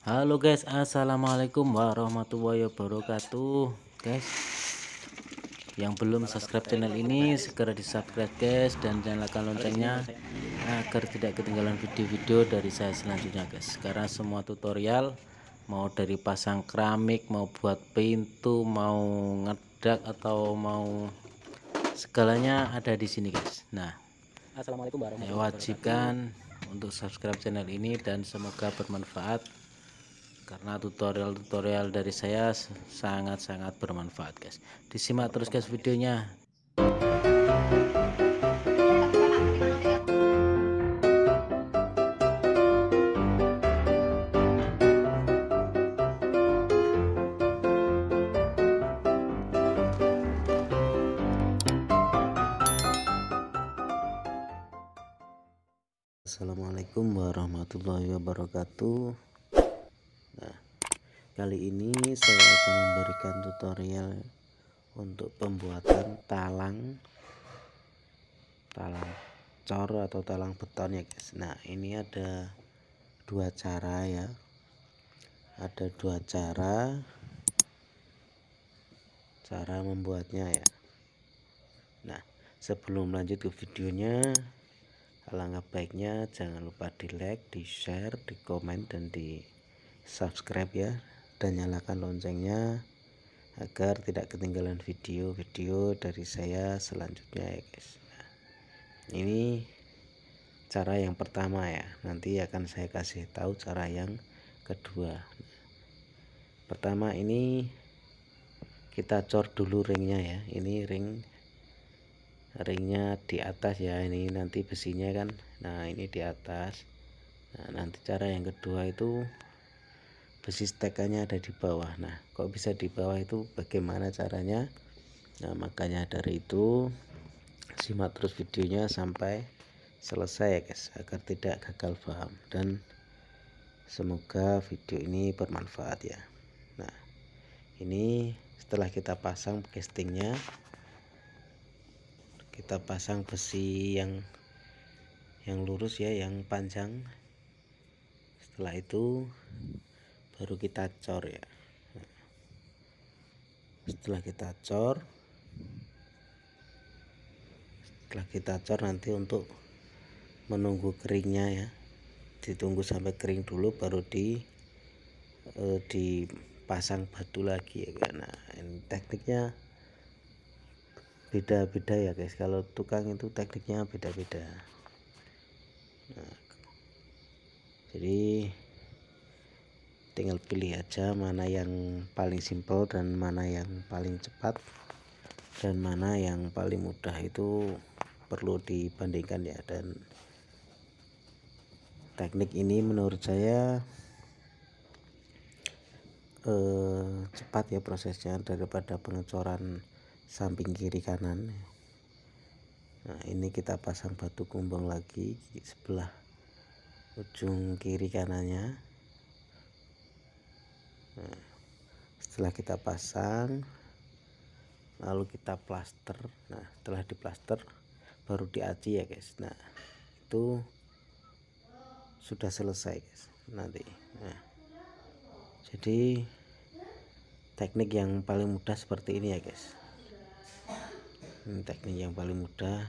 Halo guys, assalamualaikum warahmatullahi wabarakatuh, guys. Yang belum subscribe channel ini segera di subscribe guys dan nyalakan loncengnya agar tidak ketinggalan video-video dari saya selanjutnya guys. Sekarang semua tutorial mau dari pasang keramik, mau buat pintu, mau ngedak atau mau segalanya ada di sini guys. Nah, assalamualaikum warahmatullahi wabarakatuh. Wajibkan untuk subscribe channel ini dan semoga bermanfaat karena tutorial-tutorial dari saya sangat-sangat bermanfaat guys disimak terus guys videonya kali ini saya akan memberikan tutorial untuk pembuatan talang talang cor atau talang beton ya guys nah ini ada dua cara ya ada dua cara cara membuatnya ya nah sebelum lanjut ke videonya alangkah baiknya jangan lupa di like di share di komen dan di subscribe ya dan nyalakan loncengnya agar tidak ketinggalan video-video dari saya selanjutnya ya guys nah, ini cara yang pertama ya nanti akan saya kasih tahu cara yang kedua pertama ini kita cor dulu ringnya ya ini ring ringnya di atas ya ini nanti besinya kan nah ini di atas nah nanti cara yang kedua itu besi stekannya ada di bawah. Nah, kok bisa di bawah itu bagaimana caranya? Nah, makanya dari itu simak terus videonya sampai selesai ya guys agar tidak gagal paham dan semoga video ini bermanfaat ya nah ini setelah kita pasang castingnya kita pasang besi yang yang lurus ya yang panjang setelah itu baru kita cor ya setelah kita cor setelah kita cor nanti untuk menunggu keringnya ya ditunggu sampai kering dulu baru di eh, dipasang batu lagi ya karena ini tekniknya beda-beda ya guys kalau tukang itu tekniknya beda-beda nah, jadi tinggal pilih aja mana yang paling simple dan mana yang paling cepat dan mana yang paling mudah itu perlu dibandingkan ya dan teknik ini menurut saya eh, cepat ya prosesnya daripada pengecoran samping kiri kanan nah ini kita pasang batu kumbang lagi di sebelah ujung kiri kanannya nah, setelah kita pasang lalu kita plaster nah setelah diplaster baru diaci ya guys nah itu sudah selesai guys nanti nah jadi teknik yang paling mudah seperti ini ya guys ini hmm, teknik yang paling mudah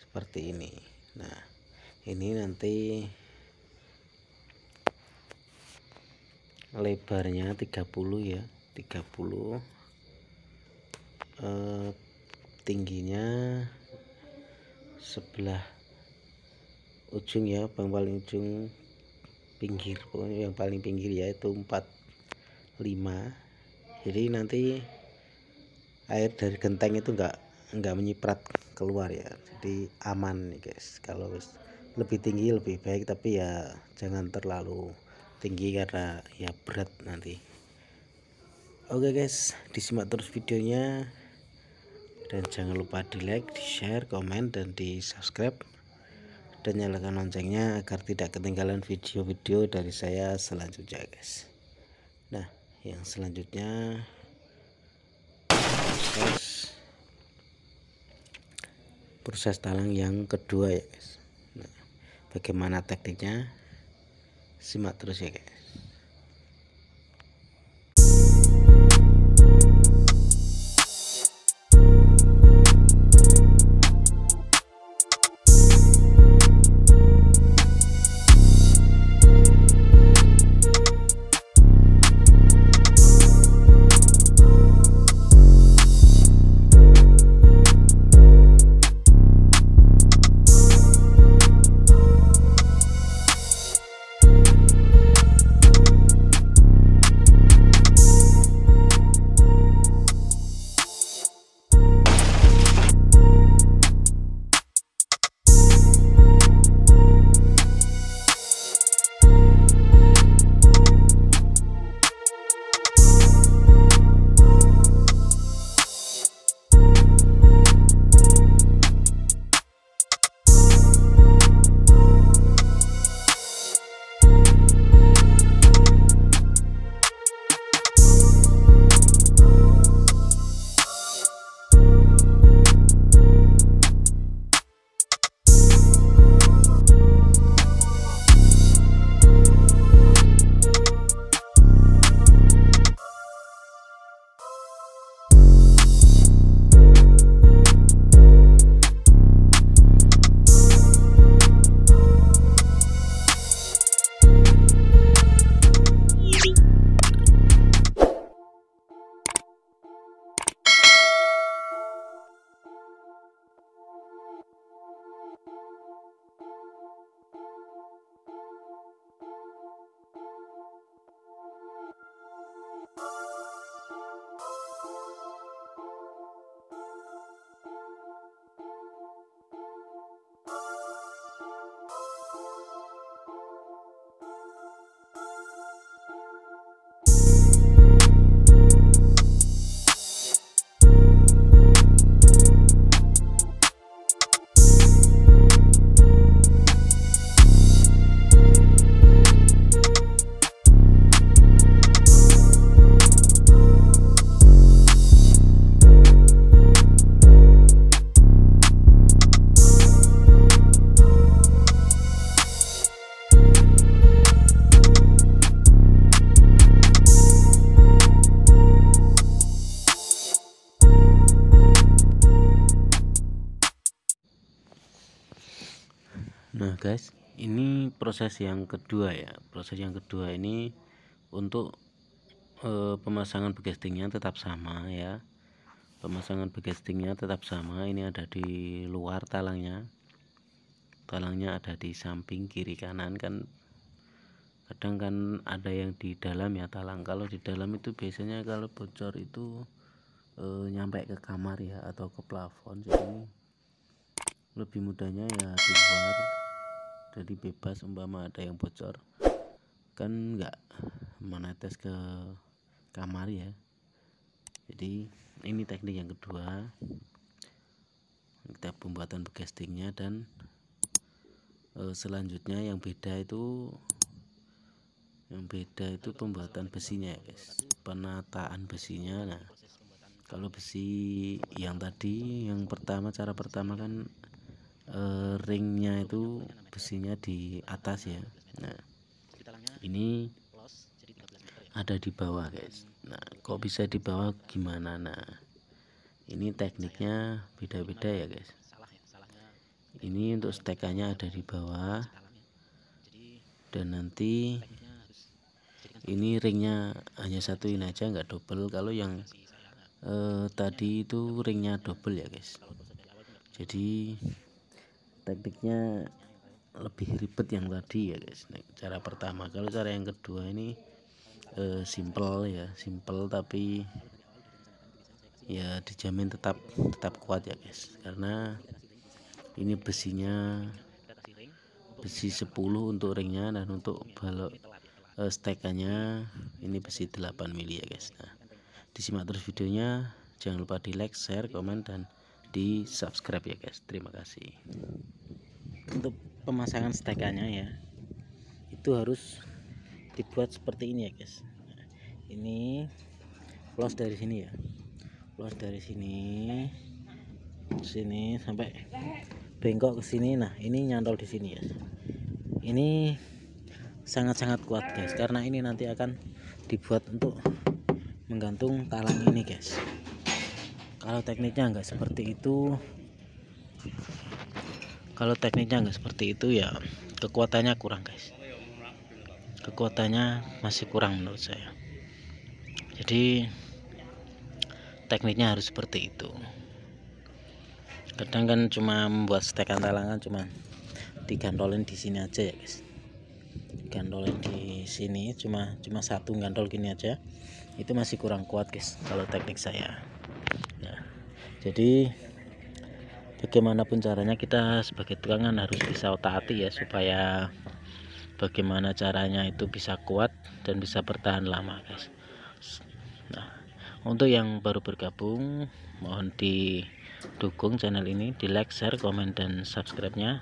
seperti ini nah ini nanti lebarnya 30 ya 30 eh, tingginya sebelah ujung ya yang paling ujung pinggir pokoknya yang paling pinggir ya itu 45 jadi nanti air dari genteng itu enggak enggak menyiprat keluar ya jadi aman nih guys kalau lebih tinggi lebih baik tapi ya jangan terlalu tinggi karena ya berat nanti oke okay guys disimak terus videonya dan jangan lupa di like di share komen dan di subscribe dan nyalakan loncengnya agar tidak ketinggalan video-video dari saya selanjutnya guys nah yang selanjutnya proses proses talang yang kedua ya guys nah, bagaimana tekniknya simak terus ya guys proses yang kedua ya proses yang kedua ini untuk e, pemasangan begastingnya tetap sama ya pemasangan begastingnya tetap sama ini ada di luar talangnya talangnya ada di samping kiri kanan kan kadang kan ada yang di dalam ya talang kalau di dalam itu biasanya kalau bocor itu e, nyampe ke kamar ya atau ke plafon jadi lebih mudahnya ya di luar jadi bebas umpama ada yang bocor kan nggak menetes ke kamar ya jadi ini teknik yang kedua kita pembuatan castingnya dan e, selanjutnya yang beda itu yang beda itu pembuatan besinya ya guys penataan besinya nah kalau besi yang tadi yang pertama cara pertama kan Eh, ringnya itu besinya di atas ya nah ini ada di bawah guys nah kok bisa di bawah gimana nah ini tekniknya beda-beda ya guys ini untuk stekannya ada di bawah dan nanti ini ringnya hanya satu ini aja nggak double kalau yang eh, tadi itu ringnya double ya guys jadi tekniknya lebih ribet yang tadi ya guys nah, cara pertama kalau cara yang kedua ini uh, simple ya simple tapi ya dijamin tetap tetap kuat ya guys karena ini besinya besi 10 untuk ringnya dan untuk balok uh, stekannya ini besi 8 mili ya guys nah disimak terus videonya jangan lupa di like share komen dan di subscribe ya guys terima kasih untuk pemasangan stekannya ya itu harus dibuat seperti ini ya guys ini plus dari sini ya plus dari sini sini sampai bengkok ke sini nah ini nyantol di sini ya ini sangat-sangat kuat guys karena ini nanti akan dibuat untuk menggantung talang ini guys kalau tekniknya enggak seperti itu kalau tekniknya nggak seperti itu ya kekuatannya kurang guys kekuatannya masih kurang menurut saya jadi tekniknya harus seperti itu kadang kan cuma membuat stekan talangan cuma digandolin di sini aja ya guys gandolin di sini cuma cuma satu gandol gini aja itu masih kurang kuat guys kalau teknik saya ya. jadi bagaimanapun caranya kita sebagai tukangan harus bisa otak-atik ya supaya bagaimana caranya itu bisa kuat dan bisa bertahan lama guys nah untuk yang baru bergabung mohon didukung channel ini di like share komen dan subscribe nya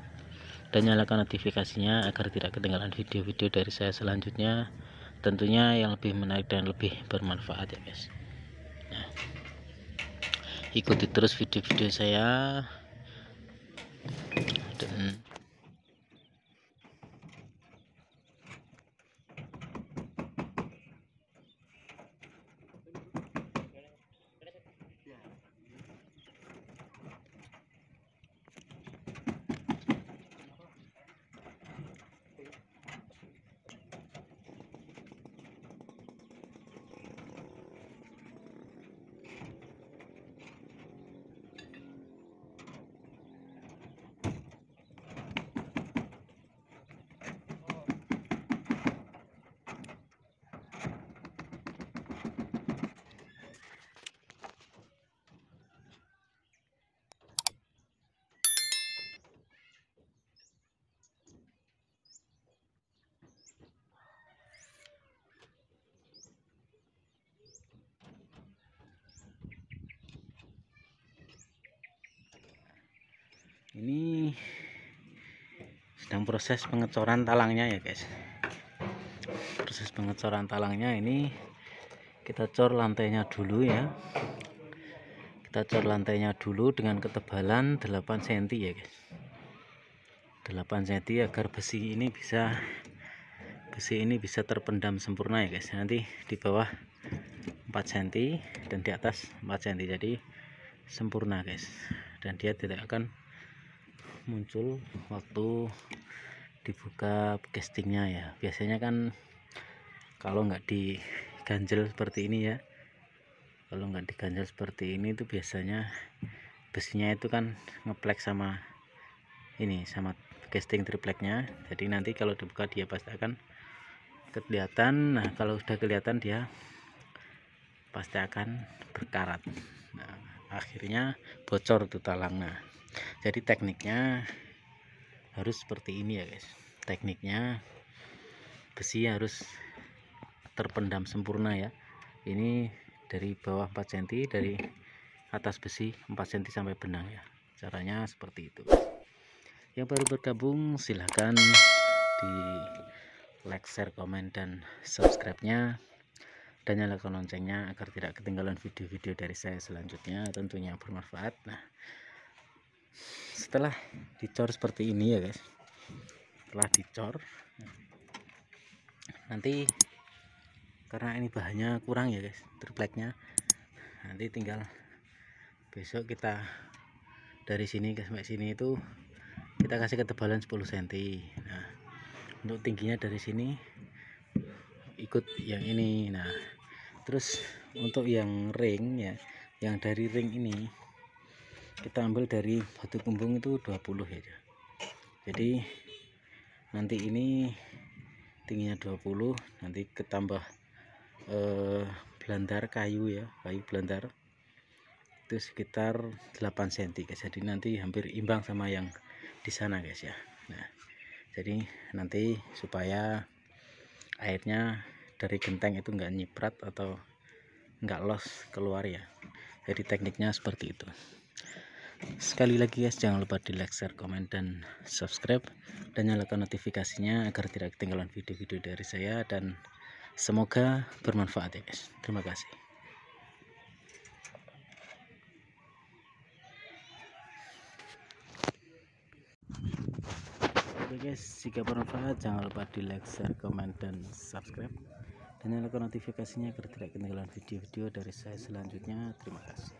dan nyalakan notifikasinya agar tidak ketinggalan video-video dari saya selanjutnya tentunya yang lebih menarik dan lebih bermanfaat ya guys nah, ikuti terus video-video saya 对。ini sedang proses pengecoran talangnya ya guys proses pengecoran talangnya ini kita cor lantainya dulu ya kita cor lantainya dulu dengan ketebalan 8 cm ya guys 8 cm agar besi ini bisa besi ini bisa terpendam sempurna ya guys nanti di bawah 4 cm dan di atas 4 cm jadi sempurna guys dan dia tidak akan muncul waktu dibuka castingnya ya biasanya kan kalau nggak diganjel seperti ini ya kalau nggak diganjel seperti ini itu biasanya besinya itu kan ngeplek sama ini sama casting tripleknya jadi nanti kalau dibuka dia pasti akan kelihatan nah kalau sudah kelihatan dia pasti akan berkarat nah, akhirnya bocor tuh talangnya jadi tekniknya harus seperti ini ya guys tekniknya besi harus terpendam sempurna ya ini dari bawah 4 cm dari atas besi 4 cm sampai benang ya caranya seperti itu yang baru bergabung silahkan di like share komen dan subscribe nya dan nyalakan loncengnya agar tidak ketinggalan video-video dari saya selanjutnya tentunya bermanfaat nah setelah dicor seperti ini ya guys setelah dicor nanti karena ini bahannya kurang ya guys tripleknya nanti tinggal besok kita dari sini ke sampai sini itu kita kasih ketebalan 10 cm nah untuk tingginya dari sini ikut yang ini nah terus untuk yang ring ya yang dari ring ini kita ambil dari batu kumbung itu 20 ya jadi nanti ini tingginya 20 nanti ketambah eh, belantar kayu ya kayu belantar itu sekitar 8 cm guys jadi nanti hampir imbang sama yang di sana guys ya nah, jadi nanti supaya airnya dari genteng itu enggak nyiprat atau enggak los keluar ya jadi tekniknya seperti itu sekali lagi guys jangan lupa di like share komen dan subscribe dan nyalakan notifikasinya agar tidak ketinggalan video-video dari saya dan semoga bermanfaat ya guys terima kasih Oke guys, jika bermanfaat jangan lupa di like, share, komen, dan subscribe dan nyalakan notifikasinya agar tidak ketinggalan video-video dari saya selanjutnya. Terima kasih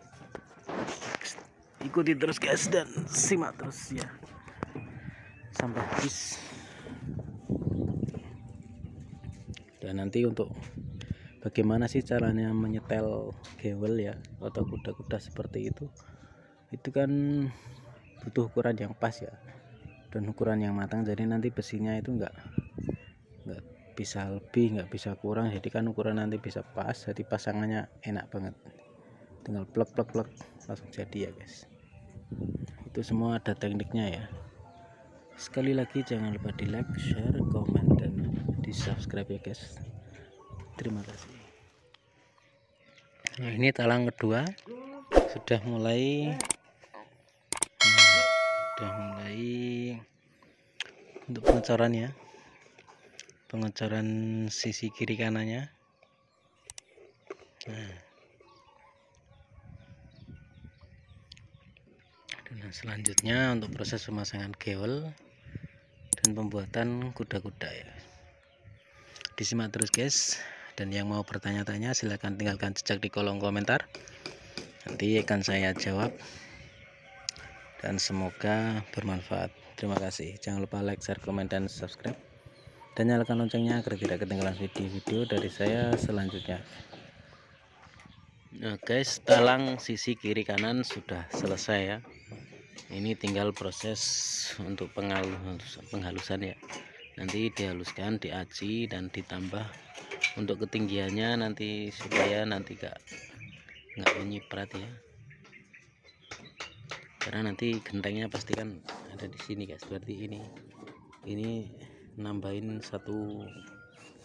ikuti terus guys dan simak terus ya sampai habis dan nanti untuk bagaimana sih caranya menyetel gewel ya atau kuda-kuda seperti itu itu kan butuh ukuran yang pas ya dan ukuran yang matang jadi nanti besinya itu enggak enggak bisa lebih enggak bisa kurang jadi kan ukuran nanti bisa pas jadi pasangannya enak banget tinggal plek plek plek langsung jadi ya guys itu semua ada tekniknya ya sekali lagi jangan lupa di like share komen dan di subscribe ya guys terima kasih nah ini talang kedua sudah mulai hmm, sudah mulai untuk pengecoran ya pengecoran sisi kiri kanannya nah Nah, selanjutnya untuk proses pemasangan kewel dan pembuatan kuda-kuda ya. Disimak terus guys. Dan yang mau bertanya-tanya silahkan tinggalkan jejak di kolom komentar. Nanti akan saya jawab. Dan semoga bermanfaat. Terima kasih. Jangan lupa like, share, komen, dan subscribe. Dan nyalakan loncengnya agar tidak ketinggalan video-video dari saya selanjutnya. Nah guys talang sisi kiri kanan sudah selesai ya ini tinggal proses untuk penghalusan, ya nanti dihaluskan diaci dan ditambah untuk ketinggiannya nanti supaya nanti gak nggak menyiprat ya karena nanti gentengnya pasti kan ada di sini guys berarti ini ini nambahin satu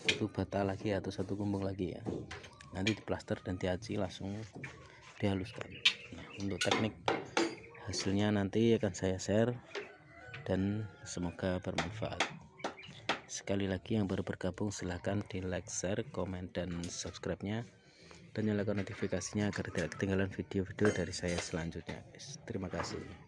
satu bata lagi atau satu kumbung lagi ya nanti di plaster dan diaci langsung dihaluskan nah, untuk teknik hasilnya nanti akan saya share dan semoga bermanfaat sekali lagi yang baru bergabung silahkan di like share komen dan subscribe nya dan nyalakan notifikasinya agar tidak ketinggalan video-video dari saya selanjutnya terima kasih